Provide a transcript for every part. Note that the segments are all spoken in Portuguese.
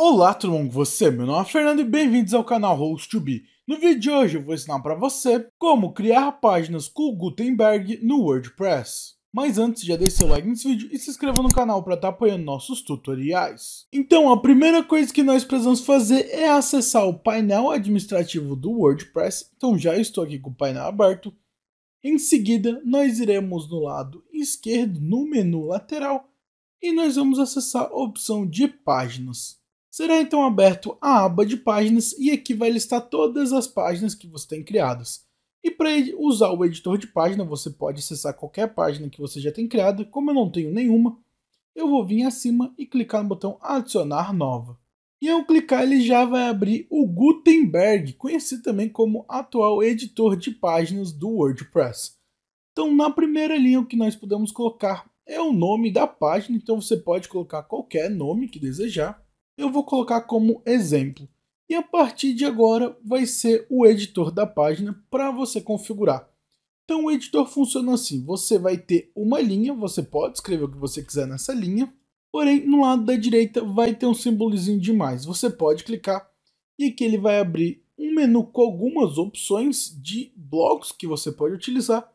Olá tudo bom com você? Meu nome é Fernando e bem-vindos ao canal Host 2 b No vídeo de hoje eu vou ensinar para você como criar páginas com Gutenberg no WordPress. Mas antes, já deixe seu like nesse vídeo e se inscreva no canal para estar tá apoiando nossos tutoriais. Então, a primeira coisa que nós precisamos fazer é acessar o painel administrativo do WordPress. Então, já estou aqui com o painel aberto. Em seguida, nós iremos no lado esquerdo, no menu lateral, e nós vamos acessar a opção de páginas. Será então aberto a aba de páginas e aqui vai listar todas as páginas que você tem criadas. E para usar o editor de página, você pode acessar qualquer página que você já tem criado. Como eu não tenho nenhuma, eu vou vir acima e clicar no botão adicionar nova. E ao clicar ele já vai abrir o Gutenberg, conhecido também como atual editor de páginas do WordPress. Então na primeira linha o que nós podemos colocar é o nome da página, então você pode colocar qualquer nome que desejar eu vou colocar como exemplo. E a partir de agora vai ser o editor da página para você configurar. Então o editor funciona assim: você vai ter uma linha, você pode escrever o que você quiser nessa linha, porém no lado da direita vai ter um símbolozinho de mais. Você pode clicar e aqui ele vai abrir um menu com algumas opções de blocos que você pode utilizar.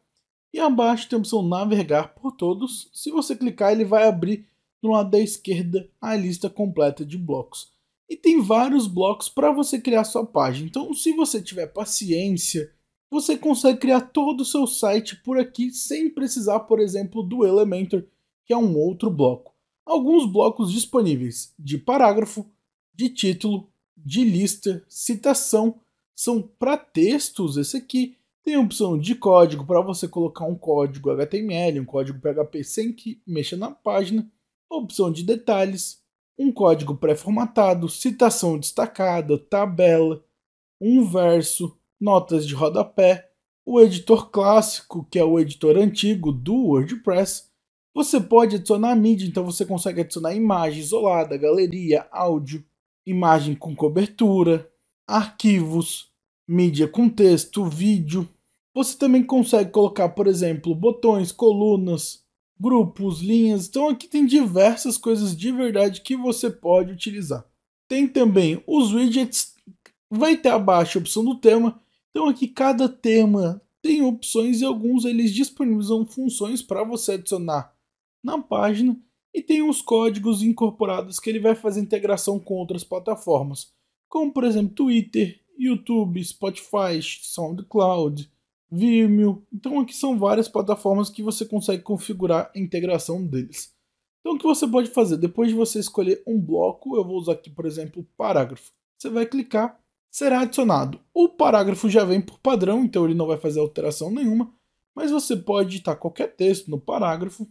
E abaixo tem a opção navegar por todos. Se você clicar, ele vai abrir do lado da esquerda a lista completa de blocos. E tem vários blocos para você criar sua página. Então, se você tiver paciência, você consegue criar todo o seu site por aqui sem precisar, por exemplo, do Elementor, que é um outro bloco. Alguns blocos disponíveis de parágrafo, de título, de lista, citação, são para textos esse aqui. Tem a opção de código para você colocar um código HTML, um código PHP sem que mexa na página opção de detalhes, um código pré-formatado, citação destacada, tabela, um verso, notas de rodapé, o editor clássico, que é o editor antigo do WordPress. Você pode adicionar mídia, então você consegue adicionar imagem isolada, galeria, áudio, imagem com cobertura, arquivos, mídia com texto, vídeo. Você também consegue colocar, por exemplo, botões, colunas, grupos, linhas. Então aqui tem diversas coisas de verdade que você pode utilizar. Tem também os widgets, vai ter abaixo a opção do tema. Então aqui cada tema tem opções e alguns eles disponibilizam funções para você adicionar na página e tem os códigos incorporados que ele vai fazer integração com outras plataformas, como por exemplo Twitter, YouTube, Spotify, SoundCloud, Vimeo. Então aqui são várias plataformas que você consegue configurar a integração deles. Então o que você pode fazer? Depois de você escolher um bloco, eu vou usar aqui, por exemplo, parágrafo. Você vai clicar, será adicionado. O parágrafo já vem por padrão, então ele não vai fazer alteração nenhuma, mas você pode digitar qualquer texto no parágrafo.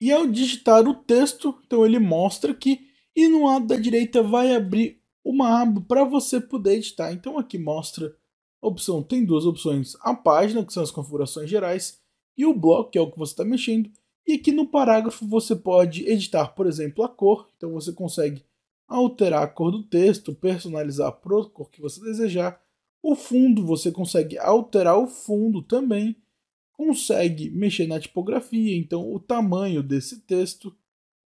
E ao digitar o texto, então ele mostra aqui, e no lado da direita vai abrir uma aba para você poder editar. Então aqui mostra opção tem duas opções: a página, que são as configurações gerais, e o bloco, que é o que você está mexendo. E aqui no parágrafo você pode editar, por exemplo, a cor. Então você consegue alterar a cor do texto, personalizar para a cor que você desejar. O fundo, você consegue alterar o fundo também. Consegue mexer na tipografia, então o tamanho desse texto.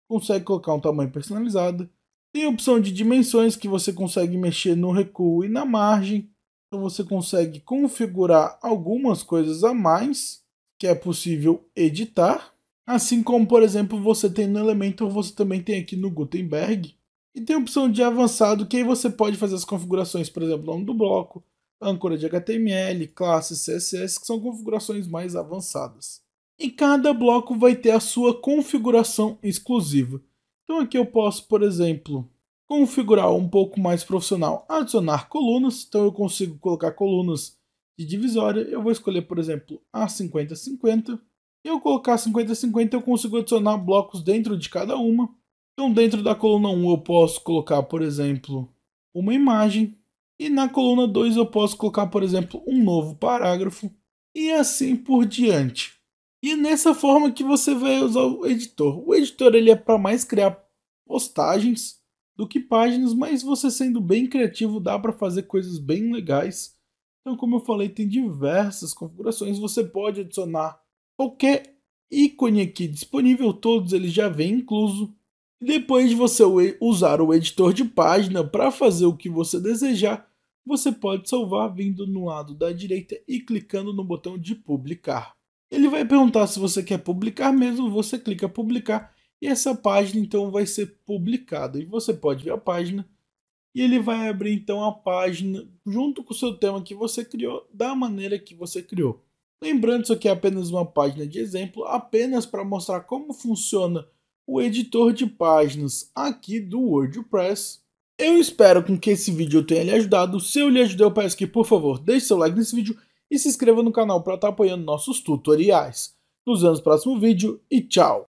Consegue colocar um tamanho personalizado. Tem a opção de dimensões que você consegue mexer no recuo e na margem. Então você consegue configurar algumas coisas a mais que é possível editar. Assim como, por exemplo, você tem no Elementor, você também tem aqui no Gutenberg. E tem a opção de avançado, que aí você pode fazer as configurações, por exemplo, nome do bloco, âncora de HTML, classes, CSS, que são configurações mais avançadas. E cada bloco vai ter a sua configuração exclusiva. Então aqui eu posso, por exemplo, configurar um pouco mais profissional, adicionar colunas. Então eu consigo colocar colunas de divisória. Eu vou escolher, por exemplo, a 50-50. Eu colocar 50-50, eu consigo adicionar blocos dentro de cada uma. Então dentro da coluna 1 eu posso colocar, por exemplo, uma imagem. E na coluna 2 eu posso colocar, por exemplo, um novo parágrafo. E assim por diante. E nessa forma que você vai usar o editor. O editor ele é para mais criar postagens do que páginas, mas você sendo bem criativo dá para fazer coisas bem legais. Então, como eu falei, tem diversas configurações, você pode adicionar qualquer ícone aqui disponível, todos eles já vêm incluso. E depois de você usar o editor de página para fazer o que você desejar, você pode salvar vindo no lado da direita e clicando no botão de publicar. Ele vai perguntar se você quer publicar mesmo, você clica publicar e essa página então vai ser publicada. E você pode ver a página e ele vai abrir então a página junto com o seu tema que você criou da maneira que você criou. Lembrando, isso aqui é apenas uma página de exemplo, apenas para mostrar como funciona o editor de páginas aqui do WordPress. Eu espero com que esse vídeo tenha lhe ajudado. Se eu lhe ajudei, eu peço que, por favor, deixe seu like nesse vídeo e se inscreva no canal para estar apoiando nossos tutoriais. Nos vemos no próximo vídeo e tchau!